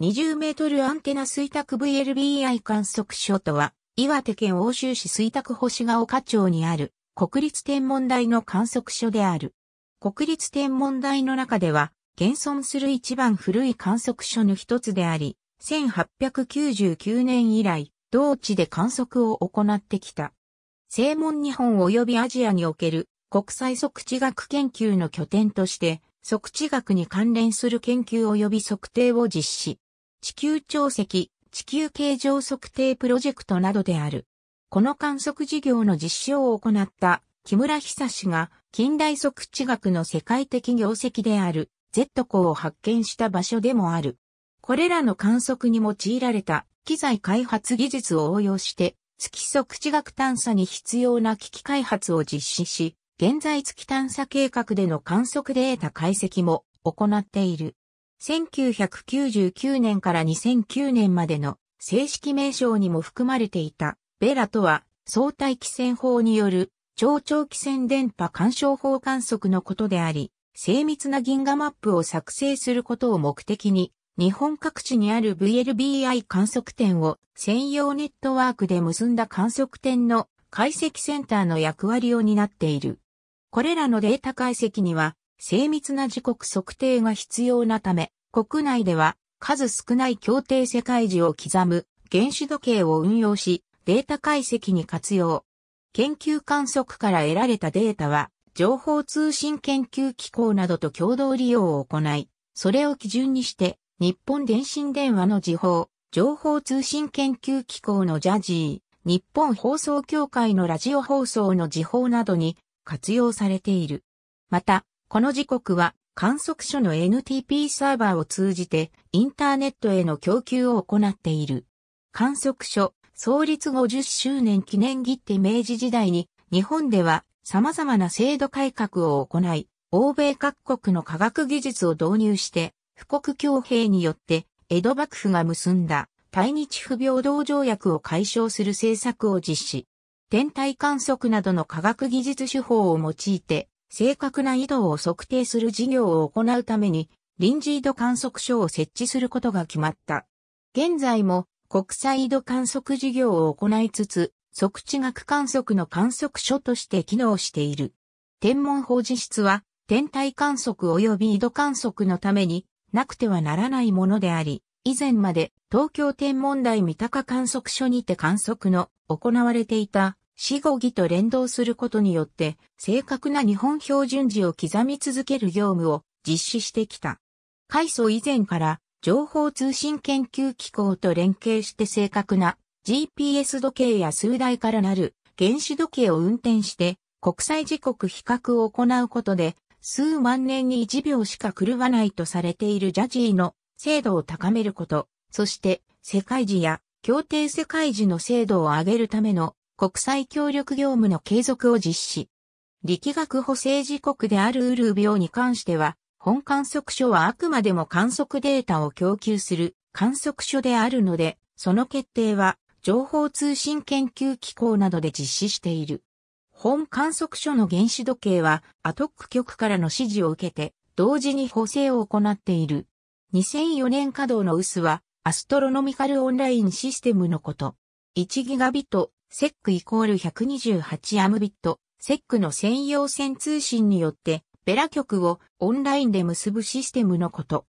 20メートルアンテナ水卓 VLBI 観測所とは、岩手県欧州市水卓星ヶ丘町にある国立天文台の観測所である。国立天文台の中では、現存する一番古い観測所の一つであり、1899年以来、同地で観測を行ってきた。正門日本及びアジアにおける国際測地学研究の拠点として、測地学に関連する研究及び測定を実施。地球潮汐、地球形状測定プロジェクトなどである。この観測事業の実証を行った木村久志が近代測地学の世界的業績である Z 項を発見した場所でもある。これらの観測に用いられた機材開発技術を応用して月測地学探査に必要な機器開発を実施し、現在月探査計画での観測データ解析も行っている。1999年から2009年までの正式名称にも含まれていたベラとは相対気線法による超長気線電波干渉法観測のことであり、精密な銀河マップを作成することを目的に、日本各地にある VLBI 観測点を専用ネットワークで結んだ観測点の解析センターの役割を担っている。これらのデータ解析には精密な時刻測定が必要なため、国内では数少ない協定世界時を刻む原子時計を運用し、データ解析に活用。研究観測から得られたデータは、情報通信研究機構などと共同利用を行い、それを基準にして、日本電信電話の時報、情報通信研究機構のジャジー、日本放送協会のラジオ放送の時報などに活用されている。また、この時刻は観測所の NTP サーバーを通じてインターネットへの供給を行っている。観測所創立50周年記念切手明治時代に日本では様々な制度改革を行い、欧米各国の科学技術を導入して、富国強兵によって江戸幕府が結んだ対日不平等条約を解消する政策を実施。天体観測などの科学技術手法を用いて、正確な緯度を測定する事業を行うために、臨時緯度観測所を設置することが決まった。現在も国際緯度観測事業を行いつつ、測地学観測の観測所として機能している。天文法事室は、天体観測及び緯度観測のためになくてはならないものであり、以前まで東京天文台三鷹観測所にて観測の行われていた死後儀と連動することによって、正確な日本標準時を刻み続ける業務を実施してきた。海祖以前から、情報通信研究機構と連携して正確な GPS 時計や数台からなる原子時計を運転して国際時刻比較を行うことで数万年に1秒しか狂わないとされているジャジーの精度を高めること、そして世界時や協定世界時の精度を上げるための国際協力業務の継続を実施。力学補正時刻であるウルー病に関しては、本観測所はあくまでも観測データを供給する観測所であるので、その決定は情報通信研究機構などで実施している。本観測所の原子時計はアトック局からの指示を受けて、同時に補正を行っている。2004年稼働のウスは、アストロノミカルオンラインシステムのこと。1ギガビットセックイコール128アムビット、セックの専用線通信によって、ベラ局をオンラインで結ぶシステムのこと。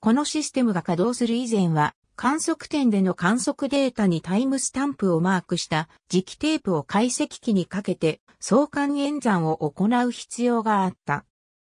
このシステムが稼働する以前は、観測点での観測データにタイムスタンプをマークした磁気テープを解析機にかけて相関演算を行う必要があった。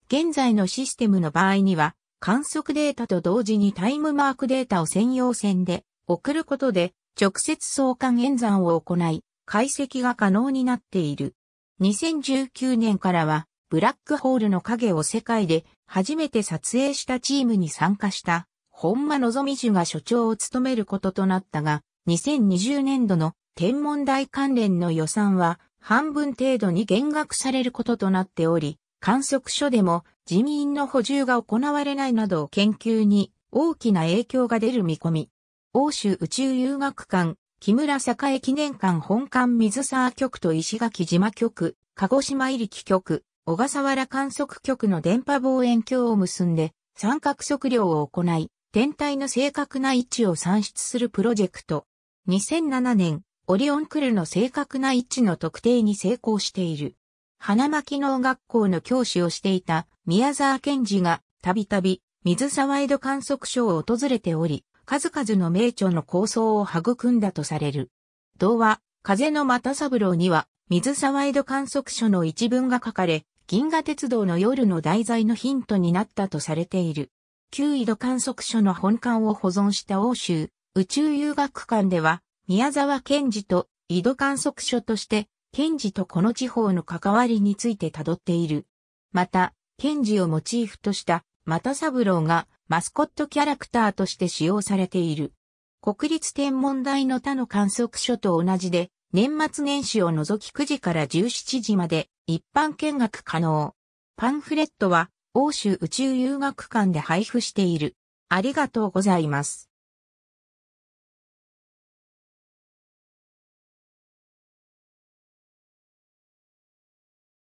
現在のシステムの場合には観測データと同時にタイムマークデータを専用線で送ることで直接相関演算を行い解析が可能になっている。2019年からは、ブラックホールの影を世界で初めて撮影したチームに参加した、本間望美樹が所長を務めることとなったが、2020年度の天文台関連の予算は半分程度に減額されることとなっており、観測所でも人員の補充が行われないなど研究に大きな影響が出る見込み。欧州宇宙遊学館木村栄記念館本館水沢局と石垣島局、鹿児島入木局、小笠原観測局の電波望遠鏡を結んで、三角測量を行い、天体の正確な位置を算出するプロジェクト。2007年、オリオンクルの正確な位置の特定に成功している。花巻農学校の教師をしていた宮沢賢治がたびたび水沢江戸観測所を訪れており、数々の名著の構想を育んだとされる。童話、風の又三郎には、水沢江戸観測所の一文が書かれ、銀河鉄道の夜の題材のヒントになったとされている。旧井戸観測所の本館を保存した欧州宇宙遊学館では、宮沢賢治と井戸観測所として、賢治とこの地方の関わりについて辿っている。また、賢治をモチーフとした又三郎がマスコットキャラクターとして使用されている。国立天文台の他の観測所と同じで、年末年始を除き9時から17時まで一般見学可能。パンフレットは欧州宇宙遊学館で配布している。ありがとうございます。